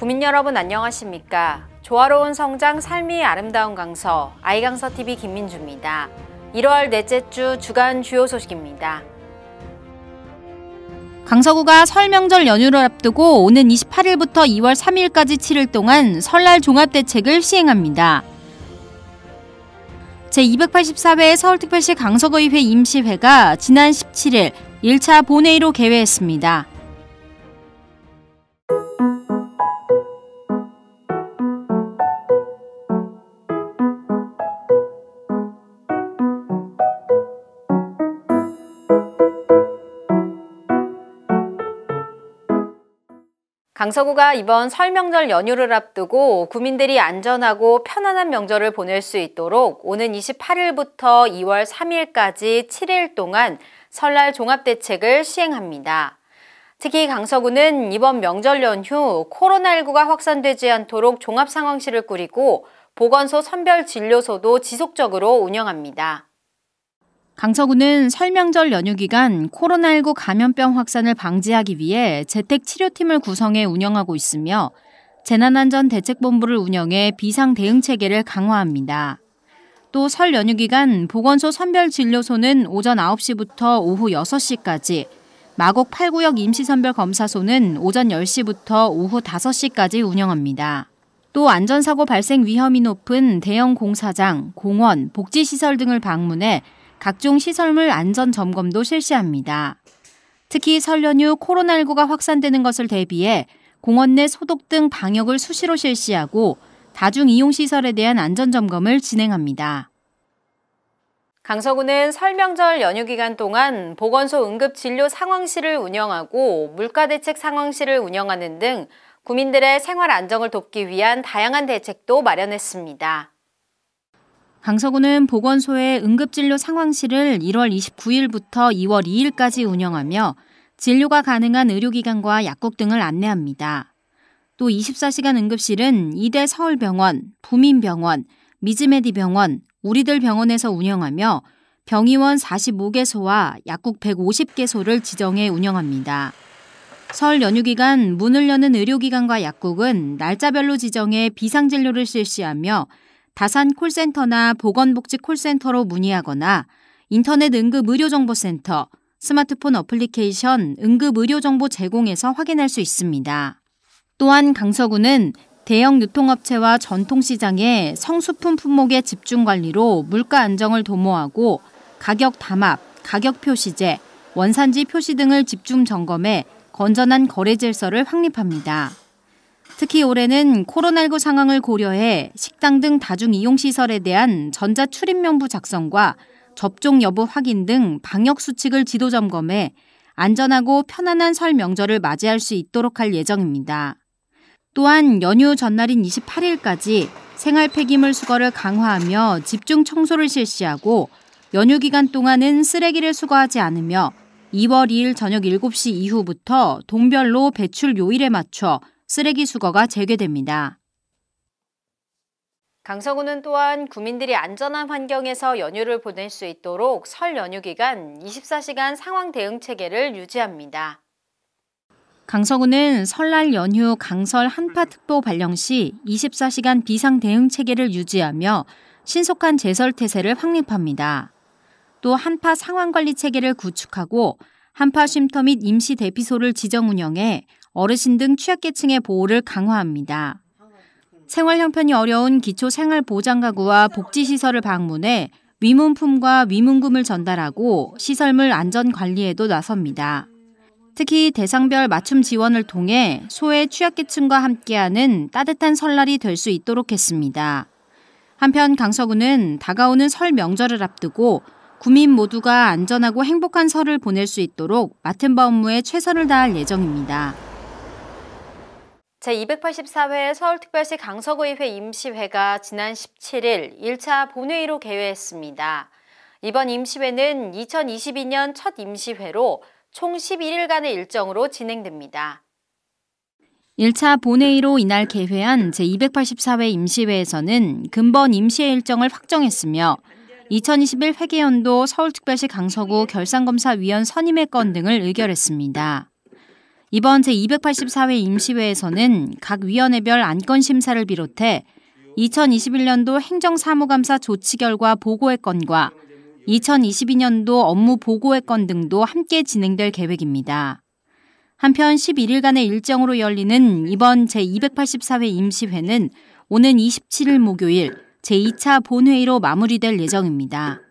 구민 여러분 안녕하십니까? 조화로운 성장 삶이 아름다운 강서 아이강서TV 김민주입니다. 1월 넷째 주 주간 주요 소식입니다. 강서구가 설 명절 연휴를 앞두고 오는 28일부터 2월 3일까지 7일 동안 설날 종합대책을 시행합니다. 제284회 서울특별시 강서구의회 임시회가 지난 17일 1차 본회의로 개회했습니다. 강서구가 이번 설명절 연휴를 앞두고 구민들이 안전하고 편안한 명절을 보낼 수 있도록 오는 28일부터 2월 3일까지 7일 동안 설날 종합대책을 시행합니다. 특히 강서구는 이번 명절 연휴 코로나19가 확산되지 않도록 종합상황실을 꾸리고 보건소 선별진료소도 지속적으로 운영합니다. 강서구는 설명절 연휴 기간 코로나19 감염병 확산을 방지하기 위해 재택 치료팀을 구성해 운영하고 있으며 재난안전대책본부를 운영해 비상 대응 체계를 강화합니다. 또 설 연휴 기간 보건소 선별진료소는 오전 9시부터 오후 6시까지, 마곡 8구역 임시선별검사소는 오전 10시부터 오후 5시까지 운영합니다. 또 안전사고 발생 위험이 높은 대형 공사장, 공원, 복지시설 등을 방문해 각종 시설물 안전 점검도 실시합니다. 특히 설 연휴 코로나19가 확산되는 것을 대비해 공원 내 소독 등 방역을 수시로 실시하고 다중 이용 시설에 대한 안전 점검을 진행합니다. 강서구는 설명절 연휴 기간 동안 보건소 응급진료 상황실을 운영하고 물가대책 상황실을 운영하는 등 국민들의 생활 안정을 돕기 위한 다양한 대책도 마련했습니다. 강서구는 보건소의 응급진료 상황실을 1월 29일부터 2월 2일까지 운영하며 진료가 가능한 의료기관과 약국 등을 안내합니다. 또 24시간 응급실은 이대 서울병원, 부민병원, 미즈메디병원, 우리들병원에서 운영하며 병의원 45개소와 약국 150개소를 지정해 운영합니다. 설 연휴 기간 문을 여는 의료기관과 약국은 날짜별로 지정해 비상진료를 실시하며 다산 콜센터나 보건복지 콜센터로 문의하거나 인터넷 응급의료정보센터, 스마트폰 어플리케이션 응급의료정보 제공에서 확인할 수 있습니다. 또한 강서구는 대형 유통업체와 전통시장의 성수품 품목의 집중관리로 물가 안정을 도모하고 가격 담합, 가격 표시제, 원산지 표시 등을 집중 점검해 건전한 거래 질서를 확립합니다. 특히 올해는 코로나19 상황을 고려해 식당 등 다중이용시설에 대한 전자출입명부 작성과 접종 여부 확인 등 방역수칙을 지도 점검해 안전하고 편안한 설 명절을 맞이할 수 있도록 할 예정입니다. 또한 연휴 전날인 28일까지 생활 폐기물 수거를 강화하며 집중 청소를 실시하고 연휴 기간 동안은 쓰레기를 수거하지 않으며 2월 2일 저녁 7시 이후부터 동별로 배출 요일에 맞춰 쓰레기 수거가 재개됩니다. 강서구는 또한 구민들이 안전한 환경에서 연휴를 보낼 수 있도록 설 연휴 기간 24시간 상황 대응 체계를 유지합니다. 강서구는 설날 연휴 강설 한파특보 발령 시 24시간 비상 대응 체계를 유지하며 신속한 제설 태세를 확립합니다. 또 한파 상황 관리 체계를 구축하고 한파 쉼터 및 임시 대피소를 지정 운영해 어르신 등 취약계층의 보호를 강화합니다. 생활 형편이 어려운 기초 생활 보장 가구와 복지 시설을 방문해 위문품과 위문금을 전달하고 시설물 안전 관리에도 나섭니다. 특히 대상별 맞춤 지원을 통해 소외 취약계층과 함께하는 따뜻한 설날이 될 수 있도록 했습니다. 한편 강서구는 다가오는 설 명절을 앞두고 구민 모두가 안전하고 행복한 설을 보낼 수 있도록 맡은 바 업무에 최선을 다할 예정입니다. 제284회 서울특별시 강서구의회 임시회가 지난 17일 1차 본회의로 개회했습니다. 이번 임시회는 2022년 첫 임시회로 총 11일간의 일정으로 진행됩니다. 1차 본회의로 이날 개회한 제284회 임시회에서는 근본 임시회 일정을 확정했으며 2021 회계연도 서울특별시 강서구 결산검사위원 선임의 건 등을 의결했습니다. 이번 제284회 임시회에서는 각 위원회별 안건 심사를 비롯해 2021년도 행정사무감사 조치 결과 보고의 건과 2022년도 업무 보고의 건 등도 함께 진행될 계획입니다. 한편 11일간의 일정으로 열리는 이번 제284회 임시회는 오는 27일 목요일 제2차 본회의로 마무리될 예정입니다.